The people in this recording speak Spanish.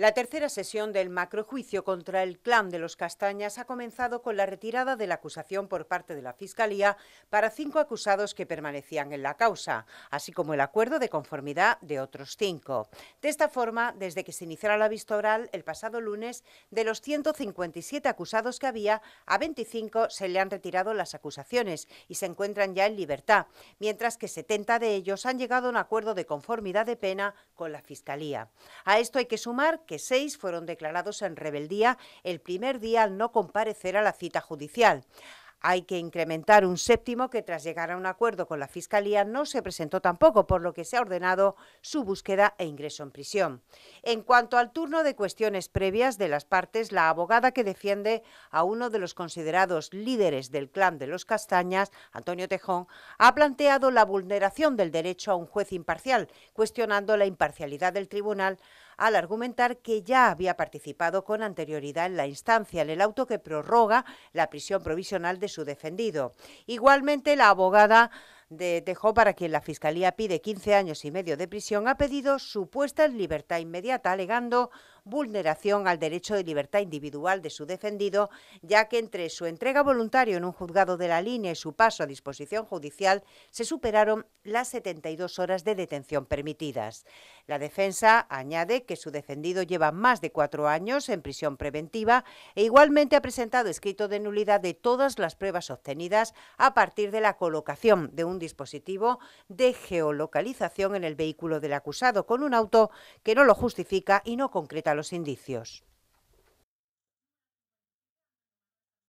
La tercera sesión del macrojuicio contra el clan de los Castañas ha comenzado con la retirada de la acusación por parte de la Fiscalía para cinco acusados que permanecían en la causa, así como el acuerdo de conformidad de otros cinco. De esta forma, desde que se iniciara la vista oral el pasado lunes, de los 157 acusados que había, a 25 se le han retirado las acusaciones y se encuentran ya en libertad, mientras que 70 de ellos han llegado a un acuerdo de conformidad de pena con la Fiscalía. A esto hay que sumar que seis fueron declarados en rebeldía el primer día al no comparecer a la cita judicial. Hay que incrementar un séptimo que tras llegar a un acuerdo con la Fiscalía no se presentó tampoco, por lo que se ha ordenado su búsqueda e ingreso en prisión. En cuanto al turno de cuestiones previas de las partes, la abogada que defiende a uno de los considerados líderes del clan de los castañas, Antonio Tejón, ha planteado la vulneración del derecho a un juez imparcial, cuestionando la imparcialidad del tribunal al argumentar que ya había participado con anterioridad en la instancia, en el auto que prorroga la prisión provisional de su defendido. Igualmente, la abogada de Tejó, para quien la Fiscalía pide 15 años y medio de prisión, ha pedido su puesta en libertad inmediata, alegando vulneración al derecho de libertad individual de su defendido, ya que entre su entrega voluntaria en un juzgado de la línea y su paso a disposición judicial se superaron las 72 horas de detención permitidas. La defensa añade que su defendido lleva más de cuatro años en prisión preventiva e igualmente ha presentado escrito de nulidad de todas las pruebas obtenidas a partir de la colocación de un dispositivo de geolocalización en el vehículo del acusado con un auto que no lo justifica y no concreta los indicios.